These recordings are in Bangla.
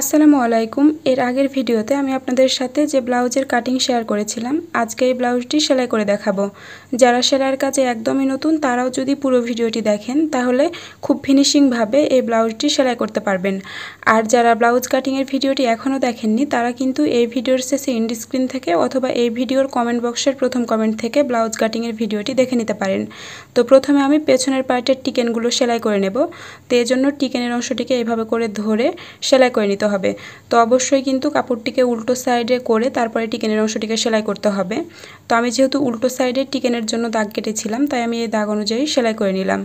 আসসালামু আলাইকুম এর আগের ভিডিওতে আমি আপনাদের সাথে যে ব্লাউজের কাটিং শেয়ার করেছিলাম আজকে এই ব্লাউজটি সেলাই করে দেখাবো যারা সেলাইয়ের কাজে একদমই নতুন তারাও যদি পুরো ভিডিওটি দেখেন তাহলে খুব ফিনিশিংভাবে এই ব্লাউজটি সেলাই করতে পারবেন আর যারা ব্লাউজ কাটিংয়ের ভিডিওটি এখনও দেখেননি তারা কিন্তু এই ভিডিওর শেষে ইন্ডিস্ক্রিন থেকে অথবা এই ভিডিওর কমেন্ট বক্সের প্রথম কমেন্ট থেকে ব্লাউজ কাটিংয়ের ভিডিওটি দেখে নিতে পারেন তো প্রথমে আমি পেছনের পার্টের টিকেনগুলো সেলাই করে নেব তো এজন্য টিকেনের অংশটিকে এভাবে করে ধরে সেলাই করে নিতে হবে তো অবশ্যই কিন্তু কাপড়টিকে উল্টো সাইডে করে তারপরে টিকেনের অংশটিকে সেলাই করতে হবে তো আমি যেহেতু উল্টো সাইডে টিকেনের জন্য দাগ কেটেছিলাম তাই আমি এই দাগ অনুযায়ী সেলাই করে নিলাম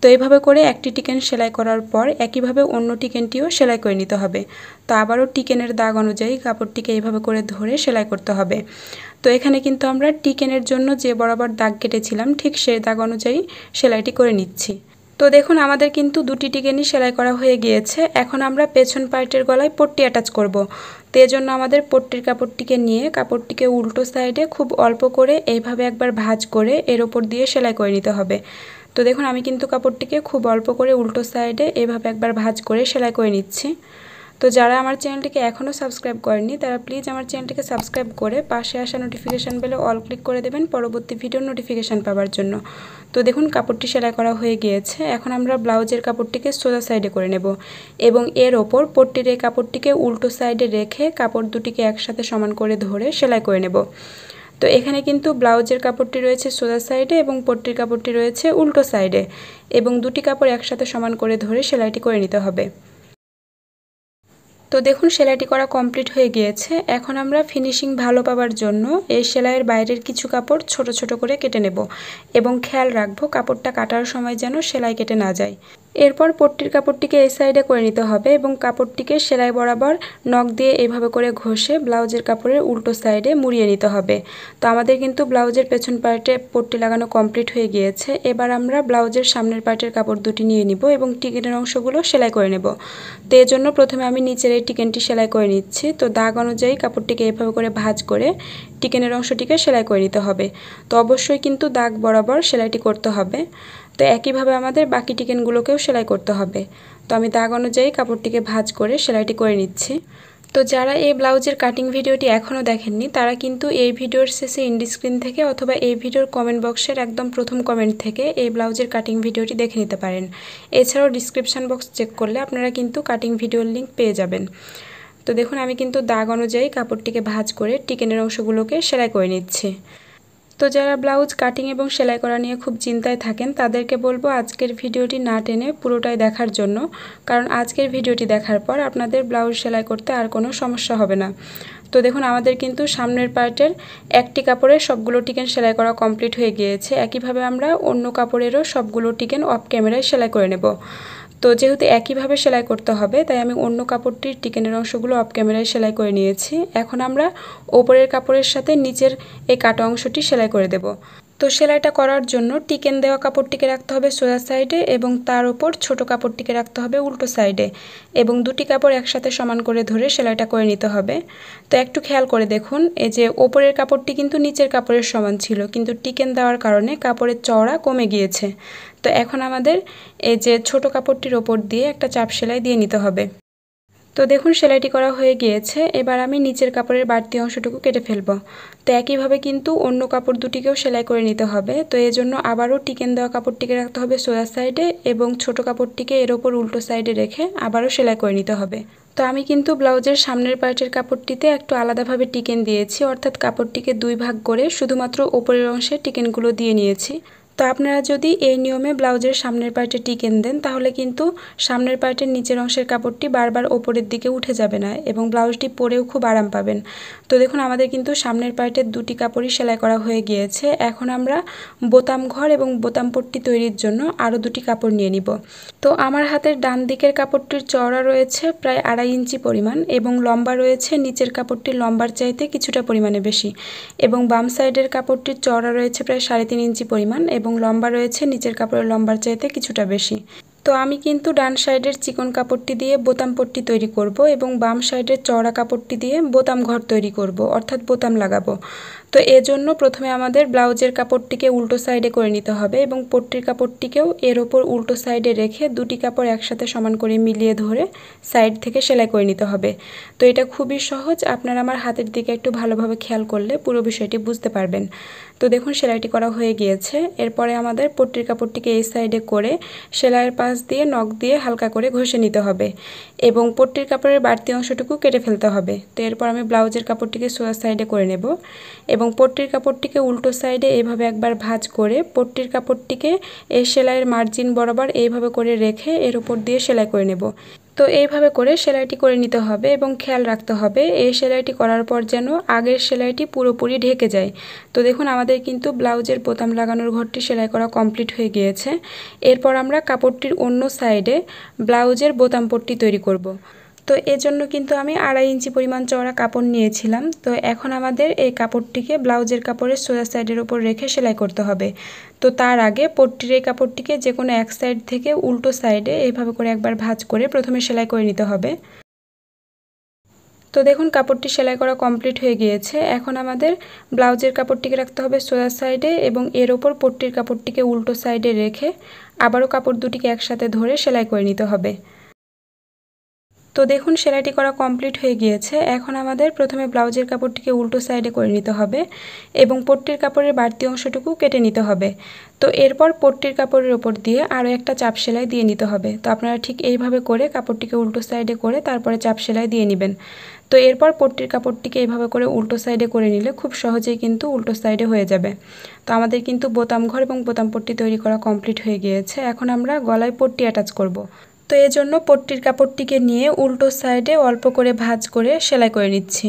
তো এইভাবে করে একটি টিকেন সেলাই করার পর একইভাবে অন্য টিকেনটিও সেলাই করে নিতে হবে তো আবারও টিকেনের দাগ অনুযায়ী কাপড়টিকে এইভাবে করে ধরে সেলাই করতে হবে তো এখানে কিন্তু আমরা টিকেনের জন্য যে বরাবর দাগ কেটেছিলাম ঠিক সেই দাগ অনুযায়ী সেলাইটি করে নিচ্ছি তো দেখুন আমাদের কিন্তু দুটি টিকেনি সেলাই করা হয়ে গিয়েছে এখন আমরা পেছন পার্টের গলায় পট্টি অ্যাটাচ করব। তো জন্য আমাদের পট্টির কাপড়টিকে নিয়ে কাপড়টিকে উল্টো সাইডে খুব অল্প করে এইভাবে একবার ভাঁজ করে এর ওপর দিয়ে সেলাই করে নিতে হবে তো দেখুন আমি কিন্তু কাপড়টিকে খুব অল্প করে উল্টো সাইডে এভাবে একবার ভাঁজ করে সেলাই করে নিচ্ছি তো যারা আমার চ্যানেলটিকে এখনও সাবস্ক্রাইব করেনি তারা প্লিজ আমার চ্যানেলটিকে সাবস্ক্রাইব করে পাশে আসা নোটিফিকেশান বেলে অল ক্লিক করে দেবেন পরবর্তী ভিডিওর নোটিফিকেশান পাওয়ার জন্য তো দেখুন কাপড়টি সেলাই করা হয়ে গিয়েছে এখন আমরা ব্লাউজের কাপড়টিকে সোজা সাইডে করে নেব এবং এর ওপর পট্টির এই কাপড়টিকে উল্টো সাইডে রেখে কাপড় দুটিকে একসাথে সমান করে ধরে সেলাই করে নেব তো এখানে কিন্তু ব্লাউজের কাপড়টি রয়েছে সোজা সাইডে এবং পট্টির কাপড়টি রয়েছে উল্টো সাইডে এবং দুটি কাপড় একসাথে সমান করে ধরে সেলাইটি করে নিতে হবে তো দেখুন সেলাইটি করা কমপ্লিট হয়ে গিয়েছে এখন আমরা ফিনিশিং ভালো পাওয়ার জন্য এই সেলাইয়ের বাইরের কিছু কাপড় ছোট ছোট করে কেটে নেব এবং খেয়াল রাখবো কাপড়টা কাটার সময় যেন সেলাই কেটে না যায় এরপর পট্টির কাপড়টিকে এই সাইডে করে নিতে হবে এবং কাপড়টিকে সেলাই বরাবর নখ দিয়ে এভাবে করে ঘষে ব্লাউজের কাপড়ের উল্টো সাইডে মুড়িয়ে নিতে হবে তো আমাদের কিন্তু ব্লাউজের পেছন পার্টে পট্টি লাগানো কমপ্লিট হয়ে গিয়েছে এবার আমরা ব্লাউজের সামনের পার্টের কাপড় দুটি নিয়ে নিব এবং টিকেনের অংশগুলো সেলাই করে নেব তো জন্য প্রথমে আমি নিচের এই টিকেনটি সেলাই করে নিচ্ছি তো দাগ অনুযায়ী কাপড়টিকে এভাবে করে ভাজ করে টিকেনের অংশটিকে সেলাই করে নিতে হবে তো অবশ্যই কিন্তু দাগ বরাবর সেলাইটি করতে হবে তো একইভাবে আমাদের বাকি টিকেনগুলোকেও সেলাই করতে হবে তো আমি দাগ অনুযায়ী কাপড়টিকে ভাজ করে সেলাইটি করে নিচ্ছি তো যারা এই ব্লাউজের কাটিং ভিডিওটি এখনও দেখেননি তারা কিন্তু এই ভিডিওর শেষে ইন্ডিস্ক্রিন থেকে অথবা এই ভিডিওর কমেন্ট বক্সের একদম প্রথম কমেন্ট থেকে এই ব্লাউজের কাটিং ভিডিওটি দেখে নিতে পারেন এছাড়াও ডিসক্রিপশান বক্স চেক করলে আপনারা কিন্তু কাটিং ভিডিওর লিঙ্ক পেয়ে যাবেন তো দেখুন আমি কিন্তু দাগ অনুযায়ী কাপড়টিকে ভাজ করে টিকেনের অংশগুলোকে সেলাই করে নিচ্ছি তো যারা ব্লাউজ কাটিং এবং সেলাই করা নিয়ে খুব চিন্তায় থাকেন তাদেরকে বলবো আজকের ভিডিওটি না টেনে পুরোটাই দেখার জন্য কারণ আজকের ভিডিওটি দেখার পর আপনাদের ব্লাউজ সেলাই করতে আর কোনো সমস্যা হবে না তো দেখুন আমাদের কিন্তু সামনের পার্টের একটি কাপড়ের সবগুলো টিকেন সেলাই করা কমপ্লিট হয়ে গিয়েছে একইভাবে আমরা অন্য কাপড়েরও সবগুলো টিকেন অফ ক্যামেরায় সেলাই করে নেব তো যেহেতু একইভাবে সেলাই করতে হবে তাই আমি অন্য কাপড়টির টিকেনের অংশগুলো অফ ক্যামেরায় সেলাই করে নিয়েছি এখন আমরা ওপরের কাপড়ের সাথে নিচের এই কাটা অংশটি সেলাই করে দেব তো সেলাইটা করার জন্য টিকেন দেওয়া কাপড়টিকে রাখতে হবে সোজা সাইডে এবং তার ওপর ছোট কাপড়টিকে রাখতে হবে উল্টো সাইডে এবং দুটি কাপড় একসাথে সমান করে ধরে সেলাইটা করে নিতে হবে তো একটু খেয়াল করে দেখুন এই যে ওপরের কাপড়টি কিন্তু নিচের কাপড়ের সমান ছিল কিন্তু টিকেন দেওয়ার কারণে কাপড়ের চওড়া কমে গিয়েছে তো এখন আমাদের এই যে ছোট কাপড়টির ওপর দিয়ে একটা চাপ সেলাই দিয়ে নিতে হবে তো দেখুন সেলাইটি করা হয়ে গিয়েছে এবার আমি নিচের কাপড়ের বাড়তি অংশটুকু কেটে ফেলব তো একইভাবে কিন্তু অন্য কাপড় দুটিকেও সেলাই করে নিতে হবে তো জন্য আবারও টিকেন দেওয়া কাপড়টিকে রাখতে হবে সোজা সাইডে এবং ছোট কাপড়টিকে এর ওপর উল্টো সাইডে রেখে আবারও সেলাই করে নিতে হবে তো আমি কিন্তু ব্লাউজের সামনের পার্টের কাপড়টিতে একটু আলাদাভাবে টিকেন দিয়েছি অর্থাৎ কাপড়টিকে দুই ভাগ করে শুধুমাত্র ওপরের অংশে টিকেনগুলো দিয়ে নিয়েছি তো আপনারা যদি এই নিয়মে ব্লাউজের সামনের পার্টে টিকেন দেন তাহলে কিন্তু সামনের পার্টের নিচের অংশের কাপড়টি বারবার ওপরের দিকে উঠে যাবে না এবং ব্লাউজটি পরেও খুব আরাম পাবেন তো দেখুন আমাদের কিন্তু সামনের পার্টের দুটি কাপড়ই সেলাই করা হয়ে গিয়েছে এখন আমরা বোতাম ঘর এবং বোতাম পট্টি তৈরির জন্য আরও দুটি কাপড় নিয়ে নিব তো আমার হাতের ডান দিকের কাপড়টির চওড়া রয়েছে প্রায় আড়াই ইঞ্চি পরিমাণ এবং লম্বা রয়েছে নিচের কাপড়টি লম্বার চাইতে কিছুটা পরিমাণে বেশি এবং বাম সাইডের কাপড়টির চওড়া রয়েছে প্রায় সাড়ে তিন ইঞ্চি পরিমাণ এবং লম্বা রয়েছে নিচের কাপড়ের লম্বার চাইতে কিছুটা বেশি তো আমি কিন্তু ডান সাইডের চিকন কাপড়টি দিয়ে বোতাম পট্টি তৈরি করব এবং বাম সাইডের চওড়া কাপড়টি দিয়ে বোতাম ঘর তৈরি করব অর্থাৎ বোতাম লাগাবো তো এজন্য প্রথমে আমাদের ব্লাউজের কাপড়টিকে উল্টো সাইডে করে নিতে হবে এবং পট্টির কাপড়টিকেও এর ওপর উল্টো সাইডে রেখে দুটি কাপড় একসাথে সমান করে মিলিয়ে ধরে সাইড থেকে সেলাই করে নিতে হবে তো এটা খুবই সহজ আপনারা আমার হাতের দিকে একটু ভালোভাবে খেয়াল করলে পুরো বিষয়টি বুঝতে পারবেন তো দেখুন সেলাইটি করা হয়ে গিয়েছে এরপরে আমাদের পট্টির কাপড়টিকে এই সাইডে করে সেলাইয়ের পাশ দিয়ে নখ দিয়ে হালকা করে ঘষে নিতে হবে এবং পট্টির কাপড়ের বাড়তি অংশটুকু কেটে ফেলতে হবে তো এরপর আমি ব্লাউজের কাপড়টিকে সোয়া সাইডে করে নেব এবং পট্টির কাপড়টিকে উল্টো সাইডে এভাবে একবার ভাঁজ করে পট্টির কাপড়টিকে এই সেলাইয়ের মার্জিন বরাবর এইভাবে করে রেখে এর উপর দিয়ে সেলাই করে নেব তো এইভাবে করে সেলাইটি করে নিতে হবে এবং খেয়াল রাখতে হবে এই সেলাইটি করার পর যেন আগের সেলাইটি পুরোপুরি ঢেকে যায় তো দেখুন আমাদের কিন্তু ব্লাউজের বোতাম লাগানোর ঘরটি সেলাই করা কমপ্লিট হয়ে গিয়েছে এরপর আমরা কাপড়টির অন্য সাইডে ব্লাউজের বোতাম পট্টি তৈরি করব। তো এজন্য কিন্তু আমি আড়াই ইঞ্চি পরিমাণ চওড়া কাপড় নিয়েছিলাম তো এখন আমাদের এই কাপড়টিকে ব্লাউজের কাপড়ের সোজা সাইডের ওপর রেখে সেলাই করতে হবে তো তার আগে পট্টির এই কাপড়টিকে যে কোনো এক সাইড থেকে উল্টো সাইডে এইভাবে করে একবার ভাঁজ করে প্রথমে সেলাই করে নিতে হবে তো দেখুন কাপড়টি সেলাই করা কমপ্লিট হয়ে গিয়েছে এখন আমাদের ব্লাউজের কাপড়টিকে রাখতে হবে সোজা সাইডে এবং এর ওপর পট্টির কাপড়টিকে উল্টো সাইডে রেখে আবারও কাপড় দুটিকে একসাথে ধরে সেলাই করে নিতে হবে তো দেখুন সেলাইটি করা কমপ্লিট হয়ে গিয়েছে এখন আমাদের প্রথমে ব্লাউজের কাপড়টিকে উল্টো সাইডে করে নিতে হবে এবং পট্টির কাপড়ের বাড়তি অংশটুকু কেটে নিতে হবে তো এরপর পট্টির কাপড়ের ওপর দিয়ে আরও একটা চাপ সেলাই দিয়ে নিতে হবে তো আপনারা ঠিক এইভাবে করে কাপড়টিকে উল্টো সাইডে করে তারপরে চাপ সেলাই দিয়ে নেবেন তো এরপর পট্টির কাপড়টিকে এইভাবে করে উল্টো সাইডে করে নিলে খুব সহজেই কিন্তু উল্টো সাইডে হয়ে যাবে তো আমাদের কিন্তু বোতাম ঘর এবং বোতাম পট্টি তৈরি করা কমপ্লিট হয়ে গিয়েছে এখন আমরা গলায় পট্টি অ্যাটাচ করব। তো এজন্য পট্টির কাপড়টিকে নিয়ে উল্টো সাইডে অল্প করে ভাঁজ করে সেলাই করে নিচ্ছি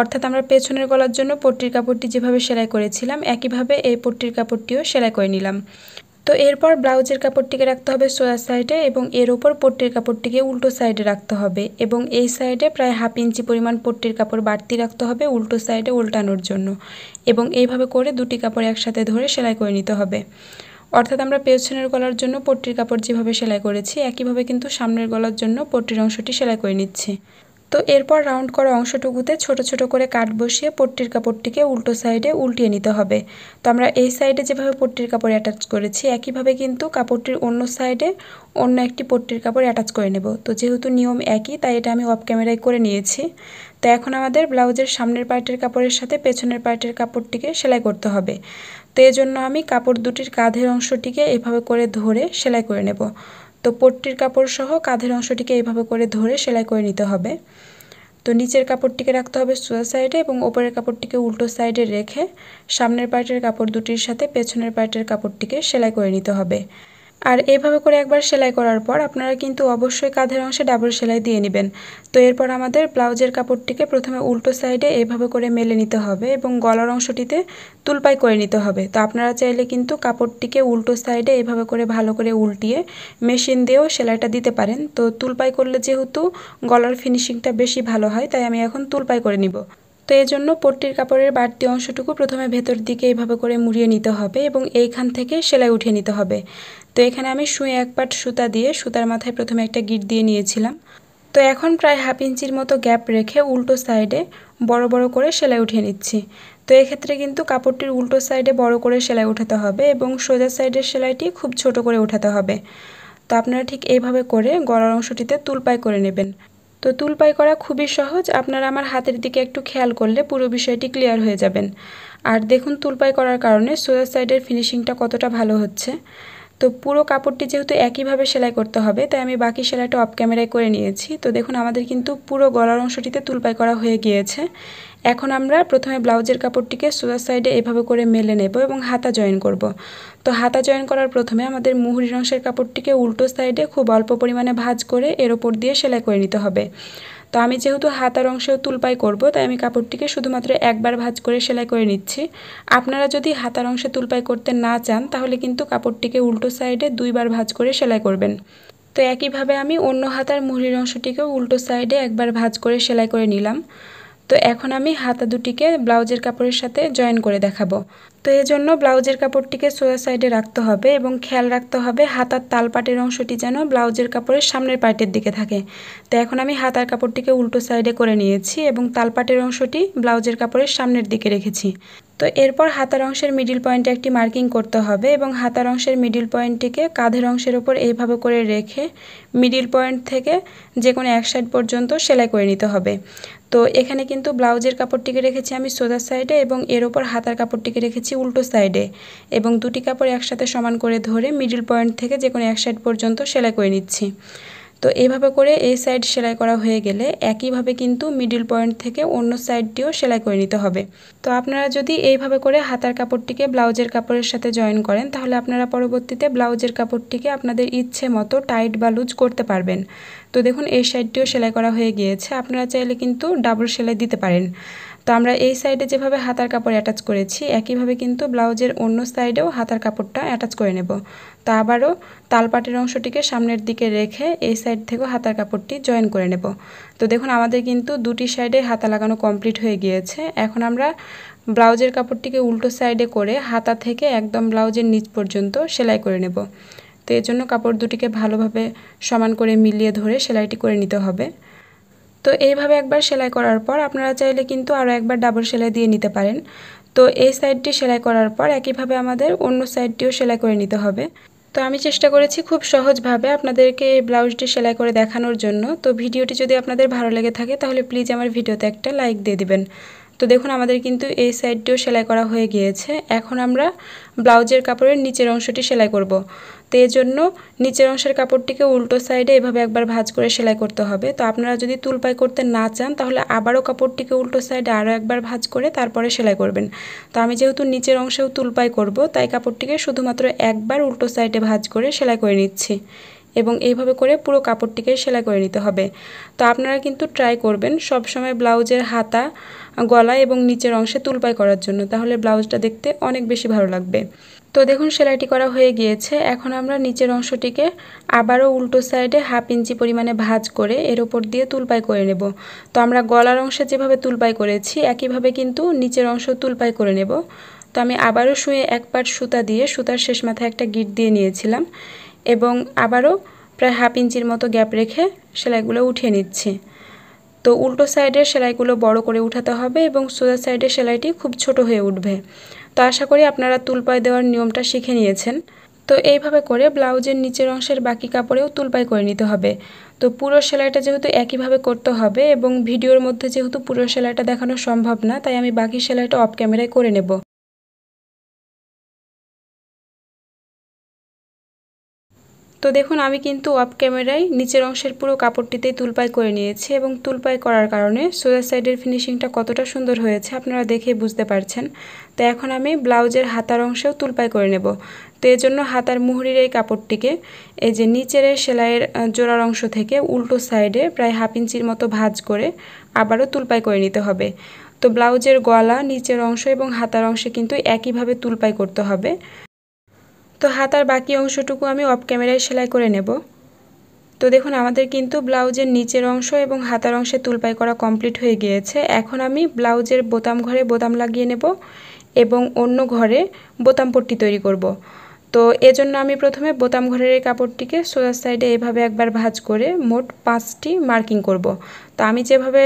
অর্থাৎ আমরা পেছনের গলার জন্য পট্টির কাপড়টি যেভাবে সেলাই করেছিলাম একইভাবে এই পট্টির কাপড়টিও সেলাই করে নিলাম তো এরপর ব্লাউজের কাপড়টিকে রাখতে হবে সোয়া সাইডে এবং এর ওপর পট্টির কাপড়টিকে উল্টো সাইডে রাখতে হবে এবং এই সাইডে প্রায় হাফ ইঞ্চি পরিমাণ পট্টির কাপড় বাড়তি রাখতে হবে উল্টো সাইডে উল্টানোর জন্য এবং এইভাবে করে দুটি কাপড় একসাথে ধরে সেলাই করে নিতে হবে অর্থাৎ আমরা পেছনের গলার জন্য পট্টির কাপড় যেভাবে সেলাই করেছি একইভাবে কিন্তু সামনের গলার জন্য পট্টির অংশটি সেলাই করে নিচ্ছি তো এরপর রাউন্ড করা অংশটুকুতে ছোট ছোট করে কাট বসিয়ে পট্টির কাপড়টিকে উল্টো সাইডে উল্টিয়ে নিতে হবে তো আমরা এই সাইডে যেভাবে পট্টির কাপড় অ্যাটাচ করেছি একইভাবে কিন্তু কাপড়টির অন্য সাইডে অন্য একটি পট্টির কাপড় অ্যাটাচ করে নেব তো যেহেতু নিয়ম একই তাই এটা আমি অফ ক্যামেরায় করে নিয়েছি তো এখন আমাদের ব্লাউজের সামনের পার্টের কাপড়ের সাথে পেছনের পার্টের কাপড়টিকে সেলাই করতে হবে তো এজন্য আমি কাপড় দুটির কাঁধের অংশটিকে এভাবে করে ধরে সেলাই করে নেব তো পট্টির কাপড় সহ কাঁধের অংশটিকে এইভাবে করে ধরে সেলাই করে নিতে হবে তো নিচের কাপড়টিকে রাখতে হবে সোজা সাইডে এবং ওপরের কাপড়টিকে উল্টো সাইডে রেখে সামনের পার্টের কাপড় দুটির সাথে পেছনের পার্টের কাপড়টিকে সেলাই করে নিতে হবে আর এইভাবে করে একবার সেলাই করার পর আপনারা কিন্তু অবশ্যই কাঁধের অংশে ডাবল সেলাই দিয়ে নেবেন তো এরপর আমাদের ব্লাউজের কাপড়টিকে প্রথমে উল্টো সাইডে এইভাবে করে মেলে নিতে হবে এবং গলার অংশটিতে তুলপাই করে নিতে হবে তো আপনারা চাইলে কিন্তু কাপড়টিকে উল্টো সাইডে এইভাবে করে ভালো করে উল্টিয়ে মেশিন দিয়েও সেলাইটা দিতে পারেন তো তুলপাই করলে যেহেতু গলার ফিনিশিংটা বেশি ভালো হয় তাই আমি এখন তুলপাই করে নিব তো এই জন্য পট্টির কাপড়ের বাড়তি অংশটুকু প্রথমে ভেতর দিকে এইভাবে করে মুড়িয়ে নিতে হবে এবং এইখান থেকে সেলাই উঠিয়ে নিতে হবে তো এখানে আমি শুয়ে এক পাট সুতা দিয়ে সুতার মাথায় প্রথমে একটা গিট দিয়ে নিয়েছিলাম তো এখন প্রায় হাফ ইঞ্চির মতো গ্যাপ রেখে উল্টো সাইডে বড় বড় করে সেলাই উঠিয়ে নিচ্ছি তো এক্ষেত্রে কিন্তু কাপড়টির উল্টো সাইডে বড় করে সেলাই উঠাতে হবে এবং সোজা সাইডের সেলাইটি খুব ছোট করে উঠাতে হবে তো আপনারা ঠিক এইভাবে করে গলার অংশটিতে তুলপাই করে নেবেন তো তুলপাই করা খুবই সহজ আপনারা আমার হাতের দিকে একটু খেয়াল করলে পুরো বিষয়টি ক্লিয়ার হয়ে যাবেন আর দেখুন তুলপাই করার কারণে সোজা সাইডের ফিনিশিংটা কতটা ভালো হচ্ছে তো পুরো কাপড়টি যেহেতু একইভাবে সেলাই করতে হবে তাই আমি বাকি সেলাইটা অফ ক্যামেরায় করে নিয়েছি তো দেখুন আমাদের কিন্তু পুরো গলার অংশটিতে তুলপাই করা হয়ে গিয়েছে এখন আমরা প্রথমে ব্লাউজের কাপড়টিকে সোজা সাইডে এভাবে করে মেলে নেব এবং হাতা জয়েন করব। তো হাতা জয়েন করার প্রথমে আমাদের মুহুরির অংশের কাপড়টিকে উল্টো সাইডে খুব অল্প পরিমাণে ভাজ করে এর ওপর দিয়ে সেলাই করে নিতে হবে তো আমি যেহেতু হাতার অংশেও তুলপাই করব তাই আমি কাপড়টিকে শুধুমাত্র একবার ভাজ করে সেলাই করে নিচ্ছি আপনারা যদি হাতার অংশে তুলপাই করতে না চান তাহলে কিন্তু কাপড়টিকে উল্টো সাইডে দুইবার ভাজ করে সেলাই করবেন তো একইভাবে আমি অন্য হাতার মুহুরির অংশটিকেও উল্টো সাইডে একবার ভাজ করে সেলাই করে নিলাম তো এখন আমি হাতা দুটিকে ব্লাউজের কাপড়ের সাথে জয়েন করে দেখাবো তো এজন্য ব্লাউজের কাপড়টিকে সোয়া সাইডে রাখতে হবে এবং খেয়াল রাখতে হবে হাতার তালপাটের অংশটি যেন ব্লাউজের কাপড়ের সামনের পার্টের দিকে থাকে তো এখন আমি হাতার কাপড়টিকে উল্টো সাইডে করে নিয়েছি এবং তালপাটের অংশটি ব্লাউজের কাপড়ের সামনের দিকে রেখেছি তো এরপর হাতার অংশের মিডিল পয়েন্টে একটি মার্কিং করতে হবে এবং হাতার অংশের মিডিল পয়েন্টটিকে কাঁধের অংশের ওপর এইভাবে করে রেখে মিডিল পয়েন্ট থেকে যে কোনো এক সাইড পর্যন্ত সেলাই করে নিতে হবে তো এখানে কিন্তু ব্লাউজের কাপড়টিকে রেখেছি আমি সোজা সাইডে এবং এর ওপর হাতার কাপড়টিকে রেখেছি উল্টো সাইডে এবং দুটি কাপড় একসাথে সমান করে ধরে মিডিল পয়েন্ট থেকে যে কোনো এক সাইড পর্যন্ত সেলাই করে নিচ্ছি তো এইভাবে করে এই সাইড সেলাই করা হয়ে গেলে একইভাবে কিন্তু মিডিল পয়েন্ট থেকে অন্য সাইডটিও সেলাই করে নিতে হবে তো আপনারা যদি এইভাবে করে হাতার কাপড়টিকে ব্লাউজের কাপড়ের সাথে জয়েন করেন তাহলে আপনারা পরবর্তীতে ব্লাউজের কাপড়টিকে আপনাদের ইচ্ছে মতো টাইট বা লুজ করতে পারবেন তো দেখুন এই সাইডটিও সেলাই করা হয়ে গিয়েছে আপনারা চাইলে কিন্তু ডাবল সেলাই দিতে পারেন তো আমরা এই সাইডে যেভাবে হাতার কাপড় অ্যাটাচ করেছি একইভাবে কিন্তু ব্লাউজের অন্য সাইডেও হাতার কাপড়টা অ্যাটাচ করে নেব তা আবারও তালপাটের অংশটিকে সামনের দিকে রেখে এই সাইড থেকেও হাতার কাপড়টি জয়েন করে নেব তো দেখুন আমাদের কিন্তু দুটি সাইডে হাতা লাগানো কমপ্লিট হয়ে গিয়েছে এখন আমরা ব্লাউজের কাপড়টিকে উল্টো সাইডে করে হাতা থেকে একদম ব্লাউজের নিচ পর্যন্ত সেলাই করে নেব তো এই জন্য কাপড় দুটিকে ভালোভাবে সমান করে মিলিয়ে ধরে সেলাইটি করে নিতে হবে তো এইভাবে একবার সেলাই করার পর আপনারা চাইলে কিন্তু আরও একবার ডাবল সেলাই দিয়ে নিতে পারেন তো এই সাইডটি সেলাই করার পর একইভাবে আমাদের অন্য সাইডটিও সেলাই করে নিতে হবে তো আমি চেষ্টা করেছি খুব সহজভাবে আপনাদেরকে এই ব্লাউজটি সেলাই করে দেখানোর জন্য তো ভিডিওটি যদি আপনাদের ভালো লেগে থাকে তাহলে প্লিজ আমার ভিডিওতে একটা লাইক দিয়ে দেবেন তো দেখুন আমাদের কিন্তু এই সাইডটিও সেলাই করা হয়ে গিয়েছে এখন আমরা ব্লাউজের কাপড়ের নিচের অংশটি সেলাই করব। তো এই জন্য নিচের অংশের কাপড়টিকে উল্টো সাইডে এভাবে একবার ভাজ করে সেলাই করতে হবে তো আপনারা যদি তুলপাই করতে না চান তাহলে আবারও কাপড়টিকে উল্টো সাইডে আরও একবার ভাজ করে তারপরে সেলাই করবেন তো আমি যেহেতু নিচের অংশেও তুলপাই করব তাই কাপড়টিকে শুধুমাত্র একবার উল্টো সাইডে ভাজ করে সেলাই করে নিচ্ছি এবং এইভাবে করে পুরো কাপড়টিকে সেলাই করে নিতে হবে তো আপনারা কিন্তু ট্রাই করবেন সবসময় ব্লাউজের হাতা গলা এবং নিচের অংশে তুলপাই করার জন্য তাহলে ব্লাউজটা দেখতে অনেক বেশি ভালো লাগবে তো দেখুন সেলাইটি করা হয়ে গিয়েছে এখন আমরা নিচের অংশটিকে আবারও উল্টো সাইডে হাফ ইঞ্চি পরিমাণে ভাজ করে এর ওপর দিয়ে তুলপাই করে নেব তো আমরা গলার অংশে যেভাবে তুলপাই করেছি একইভাবে কিন্তু নিচের অংশ তুলপাই করে নেব তো আমি আবারও শুয়ে এক পাট সুতা দিয়ে সুতার শেষ মাথায় একটা গিট দিয়ে নিয়েছিলাম এবং আবারও প্রায় হাফ ইঞ্চির মতো গ্যাপ রেখে সেলাইগুলো উঠিয়ে নিচ্ছি তো উল্টো সাইডের সেলাইগুলো বড় করে উঠাতে হবে এবং সোজা সাইডের সেলাইটি খুব ছোট হয়ে উঠবে তো আশা করি আপনারা তুলপায় দেওয়ার নিয়মটা শিখে নিয়েছেন তো এইভাবে করে ব্লাউজের নিচের অংশের বাকি কাপড়েও তুলপাই করে নিতে হবে তো পুরো সেলাইটা যেহেতু একইভাবে করতে হবে এবং ভিডিওর মধ্যে যেহেতু পুরো সেলাইটা দেখানো সম্ভব না তাই আমি বাকি সেলাইটা অফ ক্যামেরায় করে নেব তো দেখুন আমি কিন্তু অফ ক্যামেরায় নিচের অংশের পুরো কাপড়টিতেই তুলপাই করে নিয়েছি এবং তুলপাই করার কারণে সোজা সাইডের ফিনিশিংটা কতটা সুন্দর হয়েছে আপনারা দেখে বুঝতে পারছেন তো এখন আমি ব্লাউজের হাতার অংশেও তুলপাই করে নেব তো এর জন্য হাতার মুহুরির এই কাপড়টিকে এই যে নিচের সেলাইয়ের জোড়ার অংশ থেকে উল্টো সাইডে প্রায় হাফ ইঞ্চির মতো ভাঁজ করে আবারও তুলপাই করে নিতে হবে তো ব্লাউজের গলা নিচের অংশ এবং হাতার অংশে কিন্তু একইভাবে তুলপাই করতে হবে তো হাতার বাকি অংশটুকু আমি অফ ক্যামেরায় সেলাই করে নেব তো দেখুন আমাদের কিন্তু ব্লাউজের নিচের অংশ এবং হাতার অংশে তুলপাই করা কমপ্লিট হয়ে গিয়েছে এখন আমি ব্লাউজের বোতাম ঘরে বোতাম লাগিয়ে নেব এবং অন্য ঘরে বোতাম পট্টি তৈরি করব। তো এজন্য আমি প্রথমে বোতাম ঘরের এই কাপড়টিকে সোজা সাইডে এভাবে একবার ভাজ করে মোট পাঁচটি মার্কিং করব। তো আমি যেভাবে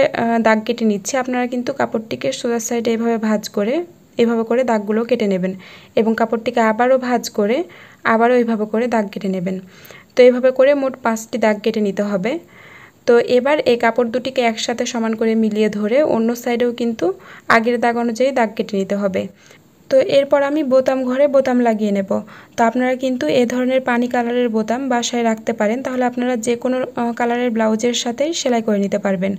দাগ কেটে নিচ্ছি আপনারা কিন্তু কাপড়টিকে সোজা সাইডে এভাবে ভাজ করে এভাবে করে দাগগুলো কেটে নেবেন এবং কাপড়টিকে আবারও ভাজ করে আবারও এভাবে করে দাগ কেটে নেবেন তো এভাবে করে মোট পাঁচটি দাগ কেটে নিতে হবে তো এবার এই কাপড় দুটিকে একসাথে সমান করে মিলিয়ে ধরে অন্য সাইডেও কিন্তু আগের দাগ অনুযায়ী দাগ কেটে নিতে হবে তো এরপর আমি বোতাম ঘরে বোতাম লাগিয়ে নেব তো আপনারা কিন্তু এ ধরনের পানি কালারের বোতাম বাসায় রাখতে পারেন তাহলে আপনারা যে কোনো কালারের ব্লাউজের সাথে সেলাই করে নিতে পারবেন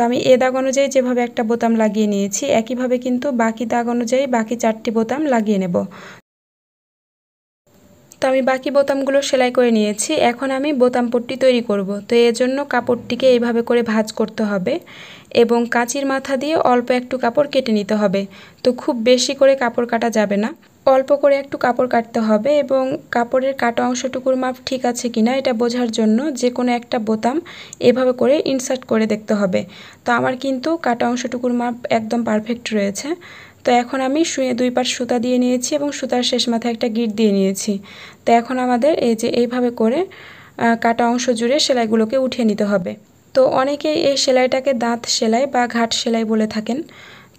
তো আমি এ দাগ অনুযায়ী যেভাবে একটা বোতাম লাগিয়ে নিয়েছি একইভাবে কিন্তু বাকি দাগ অনুযায়ী বাকি চারটি বোতাম লাগিয়ে নেব তো আমি বাকি বোতামগুলো সেলাই করে নিয়েছি এখন আমি বোতাম পট্টি তৈরি করব তো এর জন্য কাপড়টিকে এইভাবে করে ভাজ করতে হবে এবং কাঁচির মাথা দিয়ে অল্প একটু কাপড় কেটে নিতে হবে তো খুব বেশি করে কাপড় কাটা যাবে না অল্প করে একটু কাপড় কাটতে হবে এবং কাপড়ের কাটা অংশটুকুর মাপ ঠিক আছে কিনা এটা বোঝার জন্য যে কোনো একটা বোতাম এভাবে করে ইনসার্ট করে দেখতে হবে তো আমার কিন্তু কাটা অংশটুকুর মাপ একদম পারফেক্ট রয়েছে তো এখন আমি শুয়ে দুই পাট সুতা দিয়ে নিয়েছি এবং সুতার শেষ মাথায় একটা গিট দিয়ে নিয়েছি তো এখন আমাদের এই যে এইভাবে করে কাটা অংশ জুড়ে সেলাইগুলোকে উঠিয়ে নিতে হবে তো অনেকেই এই সেলাইটাকে দাঁত সেলাই বা ঘাট সেলাই বলে থাকেন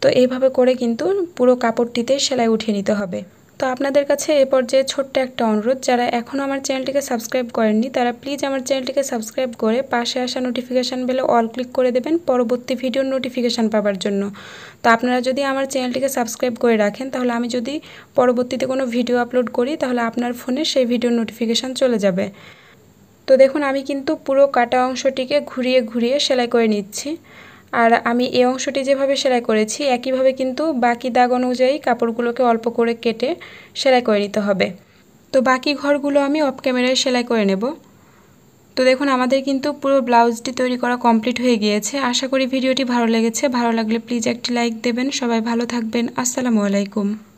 তো এইভাবে করে কিন্তু পুরো কাপড়টিতে সেলাই উঠিয়ে নিতে হবে তো আপনাদের কাছে এ পর্যায়ে ছোট্ট একটা অনুরোধ যারা এখনও আমার চ্যানেলটিকে সাবস্ক্রাইব করেননি তারা প্লিজ আমার চ্যানেলটিকে সাবস্ক্রাইব করে পাশে আসা নোটিফিকেশান বেলে অল ক্লিক করে দেবেন পরবর্তী ভিডিওর নোটিফিকেশান পাওয়ার জন্য তো আপনারা যদি আমার চ্যানেলটিকে সাবস্ক্রাইব করে রাখেন তাহলে আমি যদি পরবর্তীতে কোনো ভিডিও আপলোড করি তাহলে আপনার ফোনে সেই ভিডিওর নোটিফিকেশান চলে যাবে তো দেখুন আমি কিন্তু পুরো কাটা অংশটিকে ঘুরিয়ে ঘুরিয়ে সেলাই করে নিচ্ছি আর আমি এই অংশটি যেভাবে সেলাই করেছি একইভাবে কিন্তু বাকি দাগ অনুযায়ী কাপড়গুলোকে অল্প করে কেটে সেলাই করে নিতে হবে তো বাকি ঘরগুলো আমি অফ ক্যামেরায় সেলাই করে নেব তো দেখুন আমাদের কিন্তু পুরো ব্লাউজটি তৈরি করা কমপ্লিট হয়ে গিয়েছে আশা করি ভিডিওটি ভালো লেগেছে ভালো লাগলে প্লিজ একটি লাইক দেবেন সবাই ভালো থাকবেন আসসালামু আলাইকুম